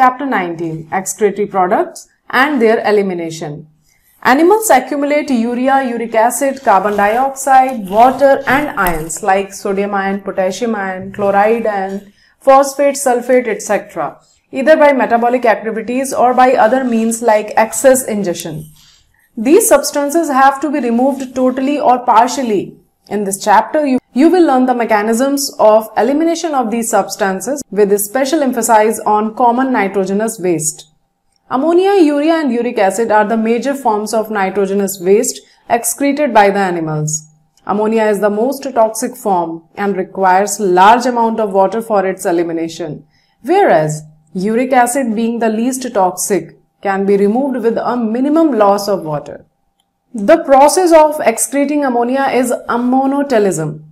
Chapter 19 Excretory Products and Their Elimination Animals accumulate urea, uric acid, carbon dioxide, water and ions like sodium ion, potassium ion, chloride ion, phosphate, sulfate etc. either by metabolic activities or by other means like excess ingestion. These substances have to be removed totally or partially. In this chapter, you you will learn the mechanisms of elimination of these substances with a special emphasis on common nitrogenous waste. Ammonia, urea and uric acid are the major forms of nitrogenous waste excreted by the animals. Ammonia is the most toxic form and requires large amount of water for its elimination. Whereas, uric acid being the least toxic can be removed with a minimum loss of water. The process of excreting ammonia is ammonotelism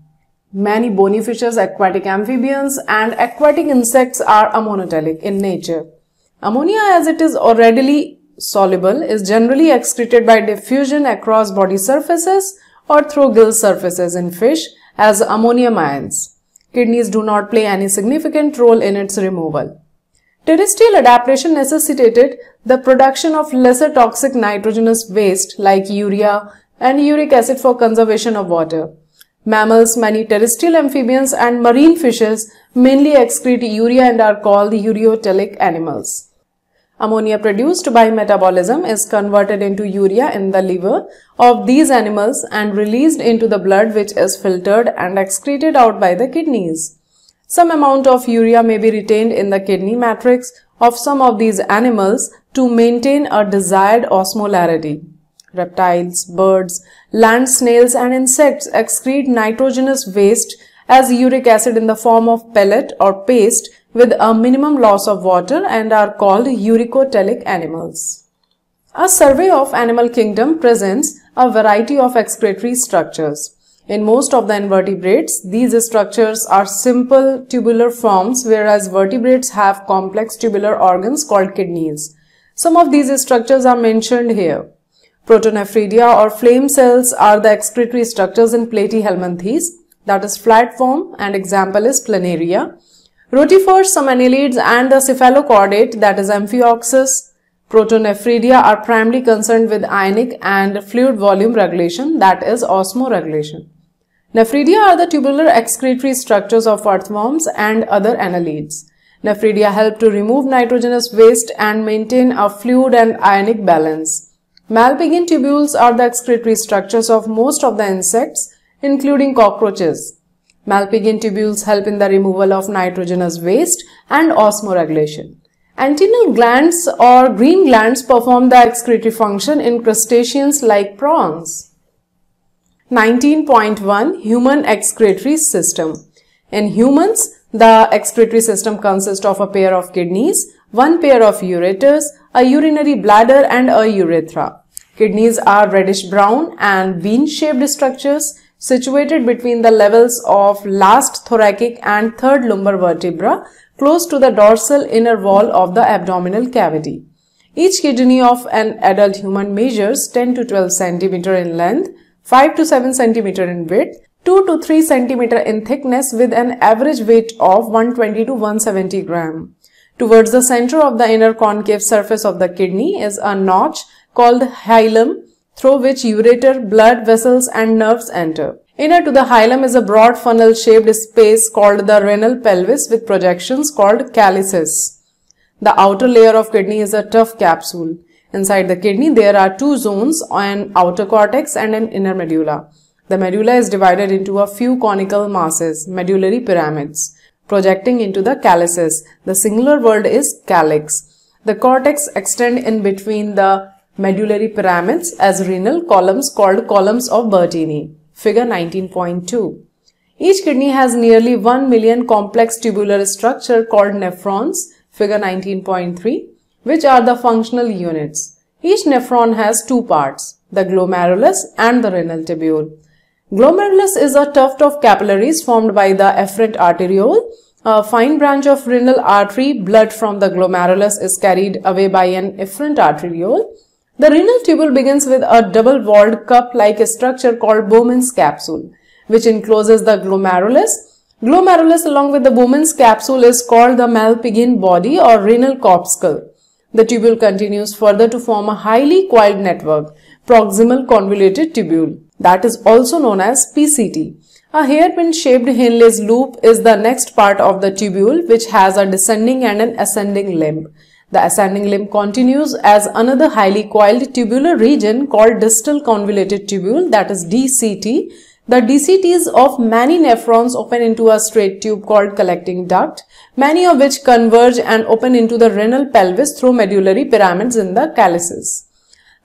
Many bony fishes, aquatic amphibians and aquatic insects are ammonotelic in nature. Ammonia as it is readily soluble is generally excreted by diffusion across body surfaces or through gill surfaces in fish as ammonium ions. Kidneys do not play any significant role in its removal. Terrestrial adaptation necessitated the production of lesser toxic nitrogenous waste like urea and uric acid for conservation of water. Mammals, many terrestrial amphibians and marine fishes mainly excrete urea and are called ureotelic animals. Ammonia produced by metabolism is converted into urea in the liver of these animals and released into the blood which is filtered and excreted out by the kidneys. Some amount of urea may be retained in the kidney matrix of some of these animals to maintain a desired osmolarity. Reptiles, birds, land snails and insects excrete nitrogenous waste as uric acid in the form of pellet or paste with a minimum loss of water and are called uricotelic animals. A survey of animal kingdom presents a variety of excretory structures. In most of the invertebrates, these structures are simple tubular forms whereas vertebrates have complex tubular organs called kidneys. Some of these structures are mentioned here. Protonephridia or flame cells are the excretory structures in platyhelminthes, that is flat form and example is planaria. Rotifers, some annelids and the cephalochordate that is amphioxus. Protonephridia are primarily concerned with ionic and fluid volume regulation that is osmoregulation. Nephridia are the tubular excretory structures of earthworms and other annelids. Nephridia help to remove nitrogenous waste and maintain a fluid and ionic balance. Malpighian tubules are the excretory structures of most of the insects, including cockroaches. Malpighian tubules help in the removal of nitrogenous waste and osmoregulation. Antennal glands or green glands perform the excretory function in crustaceans like prawns. 19.1 Human excretory system In humans, the excretory system consists of a pair of kidneys, one pair of ureters, a urinary bladder and a urethra. Kidneys are reddish brown and bean shaped structures situated between the levels of last thoracic and third lumbar vertebra close to the dorsal inner wall of the abdominal cavity. Each kidney of an adult human measures 10 to 12 cm in length, 5 to 7 cm in width, 2 to 3 cm in thickness with an average weight of 120 to 170 gram. Towards the center of the inner concave surface of the kidney is a notch called hilum through which ureter, blood vessels and nerves enter. Inner to the hilum is a broad funnel-shaped space called the renal pelvis with projections called calices. The outer layer of kidney is a tough capsule. Inside the kidney, there are two zones, an outer cortex and an inner medulla. The medulla is divided into a few conical masses, medullary pyramids projecting into the calices, The singular word is calyx. The cortex extend in between the medullary pyramids as renal columns called columns of Bertini. Figure 19.2. Each kidney has nearly 1 million complex tubular structure called nephrons. Figure 19.3 which are the functional units. Each nephron has two parts, the glomerulus and the renal tubule. Glomerulus is a tuft of capillaries formed by the efferent arteriole. A fine branch of renal artery, blood from the glomerulus is carried away by an efferent arteriole. The renal tubule begins with a double-walled cup-like structure called Bowman's capsule, which encloses the glomerulus. Glomerulus along with the Bowman's capsule is called the Malpighian body or renal corpuscle. The tubule continues further to form a highly coiled network, proximal convoluted tubule that is also known as PCT. A hairpin shaped Henle's loop is the next part of the tubule which has a descending and an ascending limb. The ascending limb continues as another highly coiled tubular region called distal convoluted tubule that is DCT. The DCTs of many nephrons open into a straight tube called collecting duct, many of which converge and open into the renal pelvis through medullary pyramids in the calluses.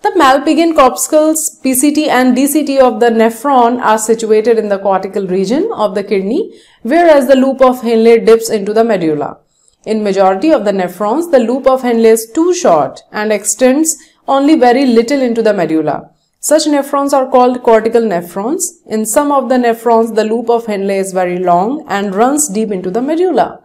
The malpighian corpuscles PCT and DCT of the nephron are situated in the cortical region of the kidney, whereas the loop of Henle dips into the medulla. In majority of the nephrons, the loop of Henle is too short and extends only very little into the medulla. Such nephrons are called cortical nephrons. In some of the nephrons, the loop of Henle is very long and runs deep into the medulla.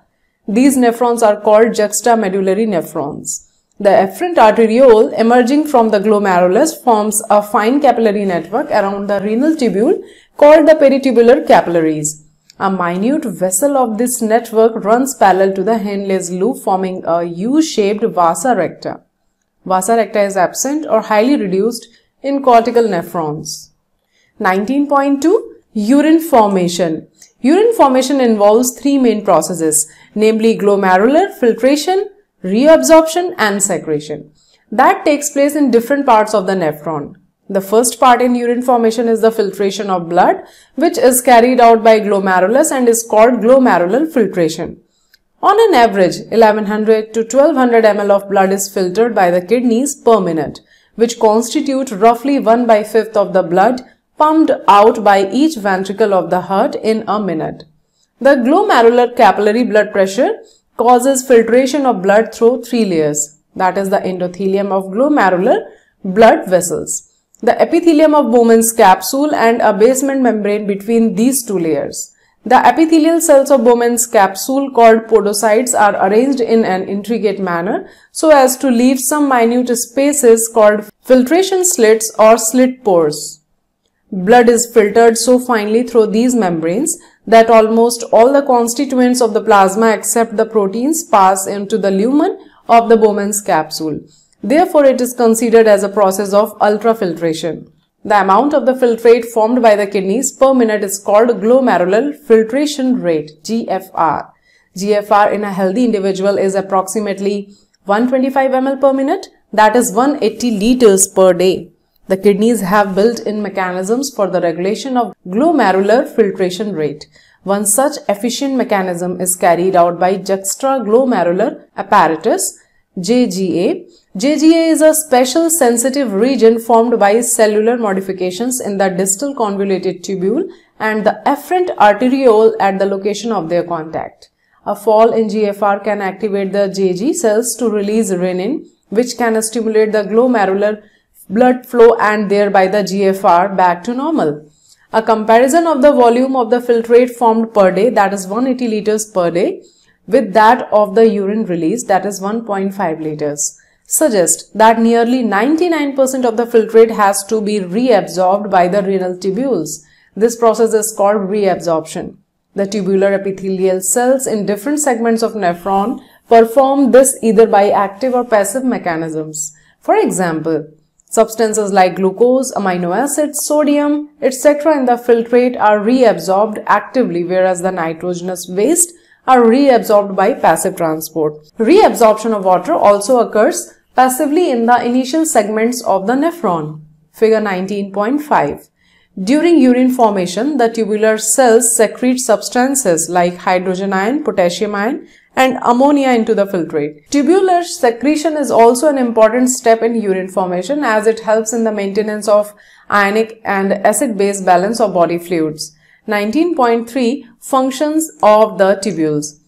These nephrons are called juxtamedullary nephrons. The efferent arteriole emerging from the glomerulus forms a fine capillary network around the renal tubule called the peritubular capillaries. A minute vessel of this network runs parallel to the Henle's loop forming a U-shaped vasa recta. Vasa recta is absent or highly reduced in cortical nephrons. 19.2 Urine formation. Urine formation involves three main processes, namely glomerular filtration, reabsorption and secretion. That takes place in different parts of the nephron. The first part in urine formation is the filtration of blood, which is carried out by glomerulus and is called glomerular filtration. On an average, 1100 to 1200 ml of blood is filtered by the kidneys per minute, which constitute roughly 1 by 5th of the blood pumped out by each ventricle of the heart in a minute. The glomerular capillary blood pressure causes filtration of blood through three layers, that is the endothelium of glomerular blood vessels, the epithelium of Bowman's capsule and a basement membrane between these two layers. The epithelial cells of Bowman's capsule called podocytes are arranged in an intricate manner so as to leave some minute spaces called filtration slits or slit pores. Blood is filtered so finely through these membranes that almost all the constituents of the plasma except the proteins pass into the lumen of the Bowman's capsule. Therefore, it is considered as a process of ultrafiltration. The amount of the filtrate formed by the kidneys per minute is called glomerular filtration rate GFR. GFR in a healthy individual is approximately 125 ml per minute that is 180 liters per day. The kidneys have built-in mechanisms for the regulation of glomerular filtration rate. One such efficient mechanism is carried out by juxtaglomerular apparatus JGA. JGA is a special sensitive region formed by cellular modifications in the distal convoluted tubule and the efferent arteriole at the location of their contact. A fall in GFR can activate the JG cells to release renin, which can stimulate the glomerular blood flow and thereby the GFR back to normal. A comparison of the volume of the filtrate formed per day that is 180 liters per day with that of the urine released, that is 1.5 liters suggest that nearly 99% of the filtrate has to be reabsorbed by the renal tubules. This process is called reabsorption. The tubular epithelial cells in different segments of nephron perform this either by active or passive mechanisms. For example, Substances like glucose, amino acids, sodium, etc. in the filtrate are reabsorbed actively whereas the nitrogenous waste are reabsorbed by passive transport. Reabsorption of water also occurs passively in the initial segments of the nephron. Figure 19.5 during urine formation, the tubular cells secrete substances like hydrogen ion, potassium ion and ammonia into the filtrate. Tubular secretion is also an important step in urine formation as it helps in the maintenance of ionic and acid-base balance of body fluids. 19.3 Functions of the tubules.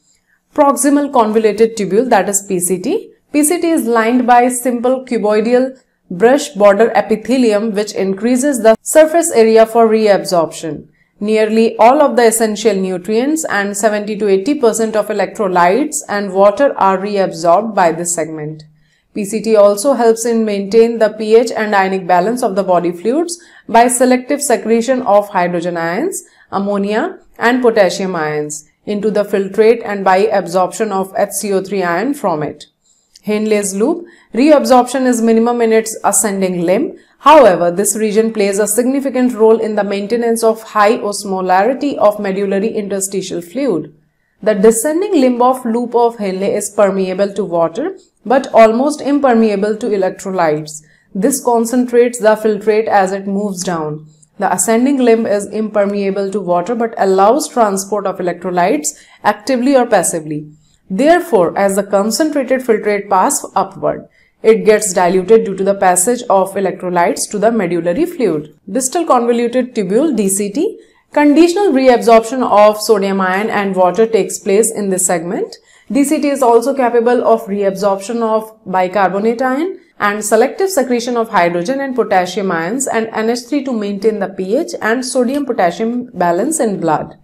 Proximal convoluted tubule that is PCT. PCT is lined by simple cuboidal brush border epithelium which increases the surface area for reabsorption. Nearly all of the essential nutrients and 70 to 80% of electrolytes and water are reabsorbed by this segment. PCT also helps in maintain the pH and ionic balance of the body fluids by selective secretion of hydrogen ions, ammonia and potassium ions into the filtrate and by absorption of HCO3 ion from it. Henley's loop, reabsorption is minimum in its ascending limb However, this region plays a significant role in the maintenance of high osmolarity of medullary interstitial fluid. The descending limb of loop of Henle is permeable to water but almost impermeable to electrolytes. This concentrates the filtrate as it moves down. The ascending limb is impermeable to water but allows transport of electrolytes actively or passively. Therefore, as the concentrated filtrate pass upward, it gets diluted due to the passage of electrolytes to the medullary fluid. Distal convoluted tubule DCT Conditional reabsorption of sodium ion and water takes place in this segment. DCT is also capable of reabsorption of bicarbonate ion and selective secretion of hydrogen and potassium ions and NH3 to maintain the pH and sodium potassium balance in blood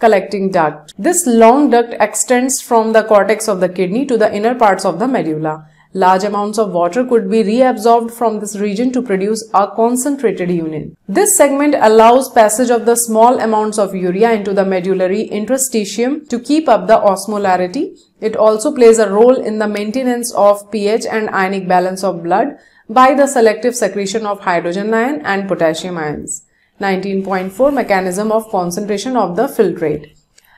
collecting duct. This long duct extends from the cortex of the kidney to the inner parts of the medulla. Large amounts of water could be reabsorbed from this region to produce a concentrated urine. This segment allows passage of the small amounts of urea into the medullary interstitium to keep up the osmolarity. It also plays a role in the maintenance of pH and ionic balance of blood by the selective secretion of hydrogen ion and potassium ions. 19.4 Mechanism of concentration of the filtrate.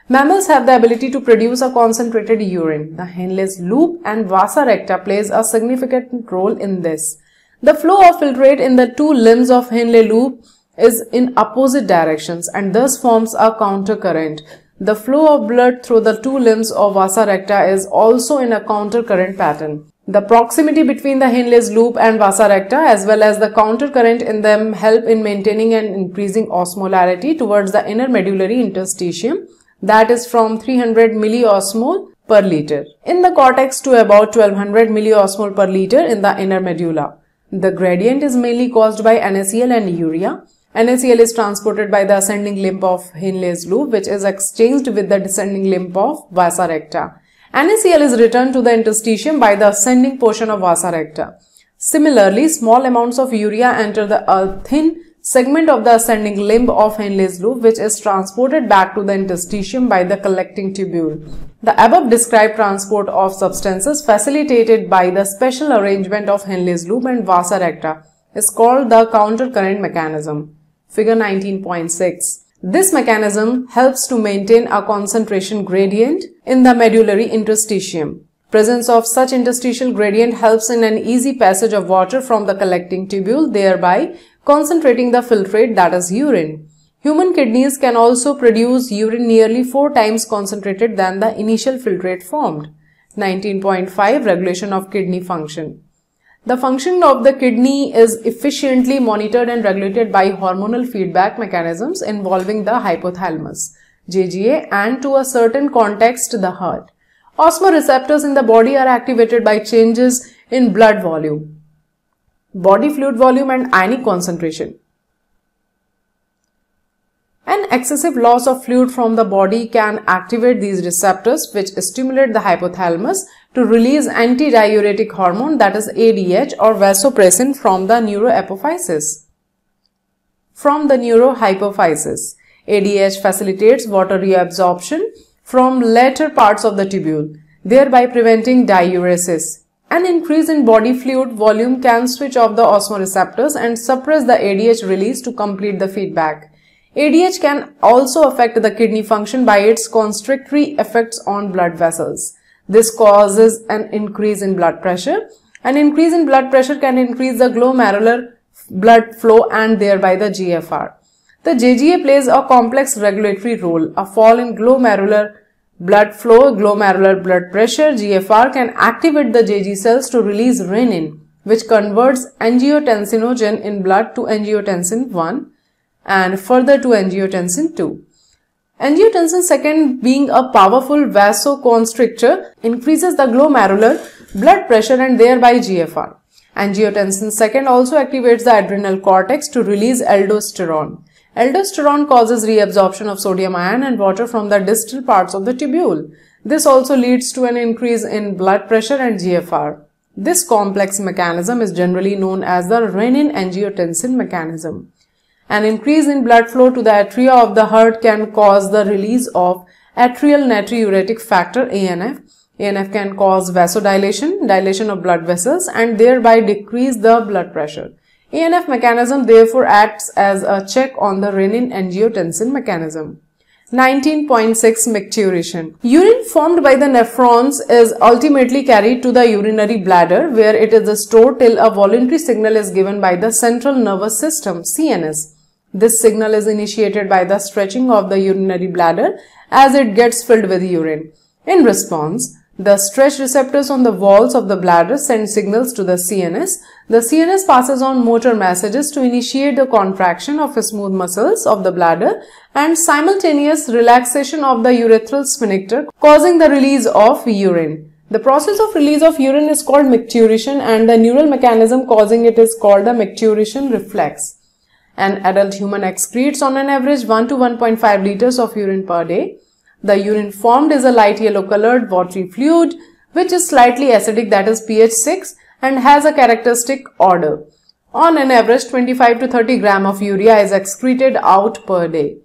Mammals have the ability to produce a concentrated urine. The Henle's loop and vasa recta plays a significant role in this. The flow of filtrate in the two limbs of Henle loop is in opposite directions and thus forms a countercurrent. The flow of blood through the two limbs of vasa recta is also in a countercurrent pattern. The proximity between the Henle's loop and Vasa recta as well as the counter current in them help in maintaining and increasing osmolarity towards the inner medullary interstitium that is from 300 milliosmol per liter in the cortex to about 1200 milliosmol per liter in the inner medulla. The gradient is mainly caused by NaCl and urea. NaCl is transported by the ascending limb of Henle's loop which is exchanged with the descending limb of Vasa recta. NaCl is returned to the interstitium by the ascending portion of vasa recta. Similarly, small amounts of urea enter the thin segment of the ascending limb of Henle's loop which is transported back to the interstitium by the collecting tubule. The above described transport of substances facilitated by the special arrangement of Henle's loop and vasa recta is called the countercurrent mechanism. Figure 19.6 this mechanism helps to maintain a concentration gradient in the medullary interstitium. Presence of such interstitial gradient helps in an easy passage of water from the collecting tubule, thereby concentrating the filtrate that is urine. Human kidneys can also produce urine nearly 4 times concentrated than the initial filtrate formed. 19.5 Regulation of Kidney Function the function of the kidney is efficiently monitored and regulated by hormonal feedback mechanisms involving the hypothalamus, JGA and to a certain context the heart. Osmoreceptors in the body are activated by changes in blood volume, body fluid volume and ionic concentration. An excessive loss of fluid from the body can activate these receptors which stimulate the hypothalamus to release antidiuretic hormone that is ADH or vasopressin from the neuroapophysis. From the neurohypophysis, ADH facilitates water reabsorption from later parts of the tubule, thereby preventing diuresis. An increase in body fluid volume can switch off the osmoreceptors and suppress the ADH release to complete the feedback. ADH can also affect the kidney function by its constrictory effects on blood vessels. This causes an increase in blood pressure. An increase in blood pressure can increase the glomerular blood flow and thereby the GFR. The JGA plays a complex regulatory role. A fall in glomerular blood flow, glomerular blood pressure, GFR can activate the JG cells to release renin, which converts angiotensinogen in blood to angiotensin 1 and further to angiotensin 2. Angiotensin II being a powerful vasoconstrictor increases the glomerular blood pressure and thereby GFR. Angiotensin II also activates the adrenal cortex to release aldosterone. Aldosterone causes reabsorption of sodium ion and water from the distal parts of the tubule. This also leads to an increase in blood pressure and GFR. This complex mechanism is generally known as the renin-angiotensin mechanism. An increase in blood flow to the atria of the heart can cause the release of atrial natriuretic factor ANF. ANF can cause vasodilation, dilation of blood vessels and thereby decrease the blood pressure. ANF mechanism therefore acts as a check on the renin-angiotensin mechanism. 19.6 Micturition Urine formed by the nephrons is ultimately carried to the urinary bladder where it is stored till a voluntary signal is given by the central nervous system CNS. This signal is initiated by the stretching of the urinary bladder as it gets filled with urine. In response, the stretch receptors on the walls of the bladder send signals to the CNS. The CNS passes on motor messages to initiate the contraction of the smooth muscles of the bladder and simultaneous relaxation of the urethral sphincter causing the release of urine. The process of release of urine is called micturition and the neural mechanism causing it is called the micturition reflex. An adult human excretes on an average 1 to 1.5 liters of urine per day. The urine formed is a light yellow colored watery fluid which is slightly acidic that is pH 6 and has a characteristic odor. On an average 25 to 30 gram of urea is excreted out per day.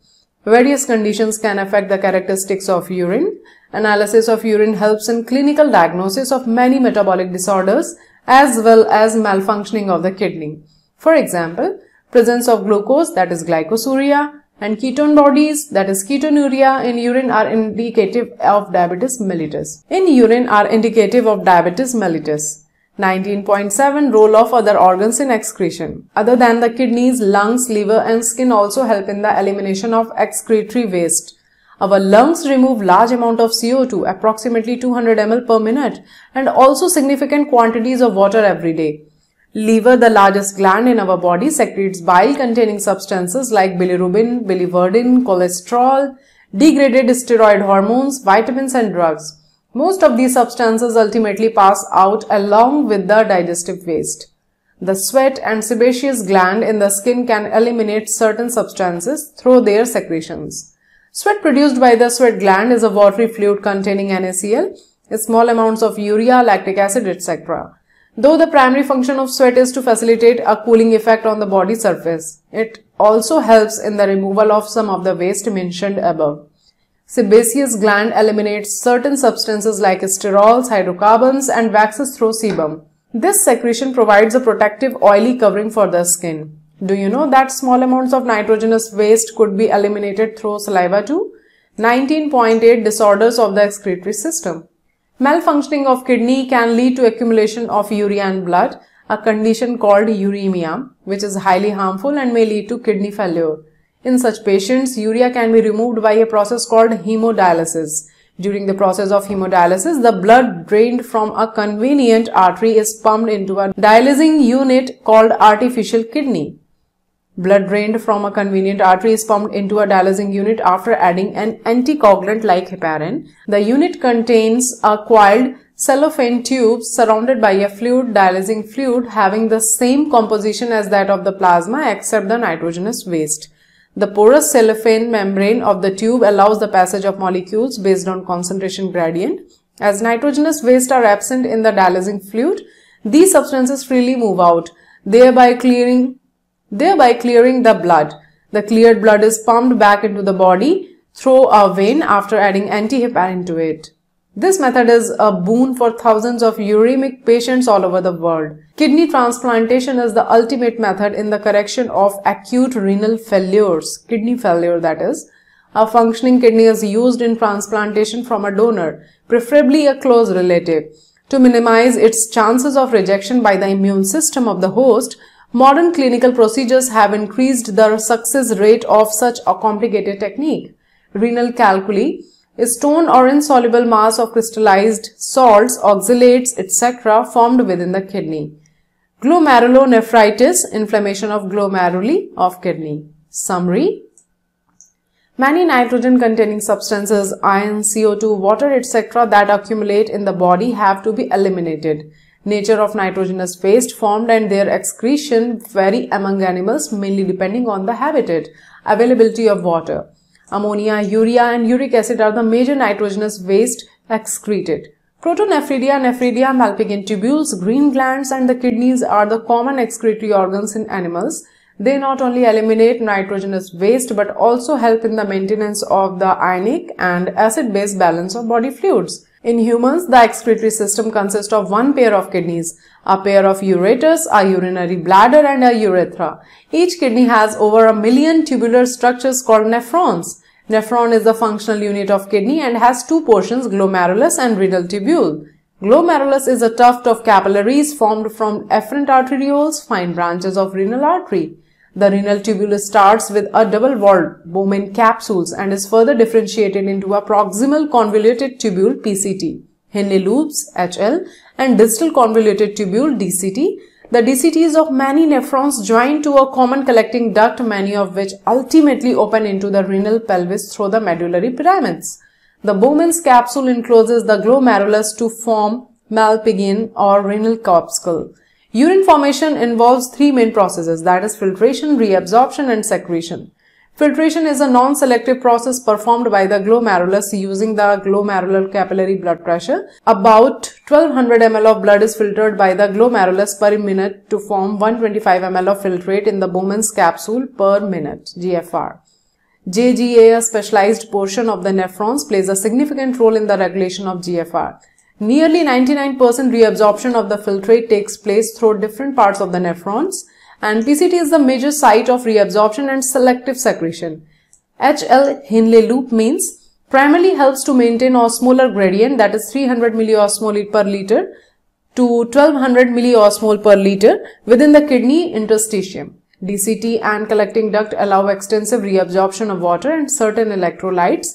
Various conditions can affect the characteristics of urine. Analysis of urine helps in clinical diagnosis of many metabolic disorders as well as malfunctioning of the kidney. For example, Presence of glucose that is glycosuria and ketone bodies that is ketonuria in urine are indicative of diabetes mellitus. In urine are indicative of diabetes mellitus. 19.7 Role of other organs in excretion. Other than the kidneys, lungs, liver and skin also help in the elimination of excretory waste. Our lungs remove large amount of CO2, approximately 200 ml per minute and also significant quantities of water every day. Liver, the largest gland in our body, secretes bile containing substances like bilirubin, biliverdin, cholesterol, degraded steroid hormones, vitamins and drugs. Most of these substances ultimately pass out along with the digestive waste. The sweat and sebaceous gland in the skin can eliminate certain substances through their secretions. Sweat produced by the sweat gland is a watery fluid containing NaCl, small amounts of urea, lactic acid, etc. Though the primary function of sweat is to facilitate a cooling effect on the body surface, it also helps in the removal of some of the waste mentioned above. Sebaceous gland eliminates certain substances like sterols, hydrocarbons and waxes through sebum. This secretion provides a protective oily covering for the skin. Do you know that small amounts of nitrogenous waste could be eliminated through saliva too? 19.8 disorders of the excretory system. Malfunctioning of kidney can lead to accumulation of urea and blood, a condition called uremia, which is highly harmful and may lead to kidney failure. In such patients, urea can be removed by a process called hemodialysis. During the process of hemodialysis, the blood drained from a convenient artery is pumped into a dialysing unit called artificial kidney. Blood drained from a convenient artery is pumped into a dialysing unit after adding an anticoagulant like heparin. The unit contains a coiled cellophane tube surrounded by a fluid dialysing fluid having the same composition as that of the plasma except the nitrogenous waste. The porous cellophane membrane of the tube allows the passage of molecules based on concentration gradient. As nitrogenous waste are absent in the dialysing fluid, these substances freely move out, thereby clearing thereby clearing the blood. The cleared blood is pumped back into the body through a vein after adding antiheparin to it. This method is a boon for thousands of uremic patients all over the world. Kidney transplantation is the ultimate method in the correction of acute renal failures, kidney failure that is. A functioning kidney is used in transplantation from a donor, preferably a close relative. To minimize its chances of rejection by the immune system of the host, Modern clinical procedures have increased the success rate of such a complicated technique. Renal calculi, a stone or insoluble mass of crystallized salts, oxalates, etc. formed within the kidney. Glomerulonephritis, inflammation of glomeruli of kidney. Summary Many nitrogen containing substances, iron, CO2, water, etc. that accumulate in the body have to be eliminated. Nature of nitrogenous waste formed and their excretion vary among animals mainly depending on the habitat. Availability of water. Ammonia, urea and uric acid are the major nitrogenous waste excreted. Protonephridia, nephridia, malpighian tubules, green glands and the kidneys are the common excretory organs in animals. They not only eliminate nitrogenous waste but also help in the maintenance of the ionic and acid-base balance of body fluids. In humans, the excretory system consists of one pair of kidneys, a pair of ureters, a urinary bladder and a urethra. Each kidney has over a million tubular structures called nephrons. Nephron is the functional unit of kidney and has two portions, glomerulus and renal tubule. Glomerulus is a tuft of capillaries formed from efferent arterioles, fine branches of renal artery. The renal tubule starts with a double-walled Bowman capsules and is further differentiated into a proximal convoluted tubule PCT, Henle loops HL and distal convoluted tubule DCT. The DCTs of many nephrons join to a common collecting duct many of which ultimately open into the renal pelvis through the medullary pyramids. The Bowman's capsule encloses the glomerulus to form malpighian or renal corpuscle. Urine formation involves three main processes that is filtration, reabsorption and secretion. Filtration is a non-selective process performed by the glomerulus using the glomerular capillary blood pressure. About 1200 ml of blood is filtered by the glomerulus per minute to form 125 ml of filtrate in the Bowman's capsule per minute GFR. JGA, a specialized portion of the nephrons, plays a significant role in the regulation of GFR. Nearly 99% reabsorption of the filtrate takes place through different parts of the nephrons and PCT is the major site of reabsorption and selective secretion. HL Hinley loop means primarily helps to maintain osmolar gradient that is 300 milliosmol per liter to 1200 milliosmol per liter within the kidney interstitium. DCT and collecting duct allow extensive reabsorption of water and certain electrolytes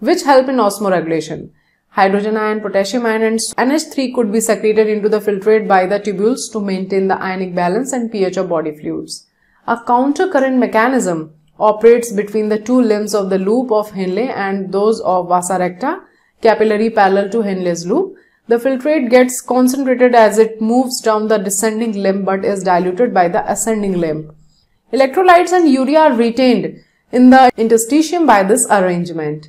which help in osmoregulation. Hydrogen ion, potassium ion and NH3 could be secreted into the filtrate by the tubules to maintain the ionic balance and pH of body fluids. A countercurrent mechanism operates between the two limbs of the loop of Henle and those of vasa recta, capillary parallel to Henle's loop. The filtrate gets concentrated as it moves down the descending limb but is diluted by the ascending limb. Electrolytes and urea are retained in the interstitium by this arrangement.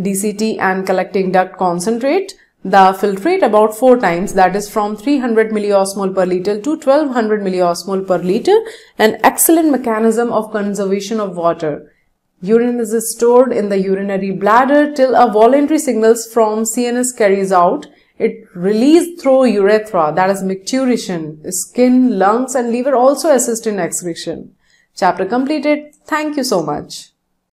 DCT and collecting duct concentrate, the filtrate about 4 times that is from 300 milliosmol per liter to 1200 milliosmol per liter, an excellent mechanism of conservation of water. Urine is stored in the urinary bladder till a voluntary signals from CNS carries out. It released through urethra, that is micturition, skin, lungs and liver also assist in excretion. Chapter completed. Thank you so much.